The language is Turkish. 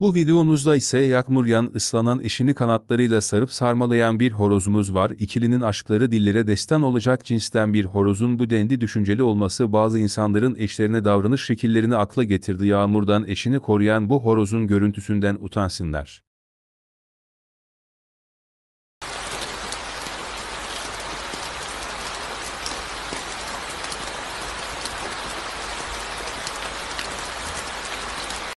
Bu videomuzda ise Yakmuryan ıslanan eşini kanatlarıyla sarıp sarmalayan bir horozumuz var. İkilinin aşkları dillere destan olacak cinsten bir horozun bu dendi düşünceli olması bazı insanların eşlerine davranış şekillerini akla getirdi. Yağmurdan eşini koruyan bu horozun görüntüsünden utansınlar.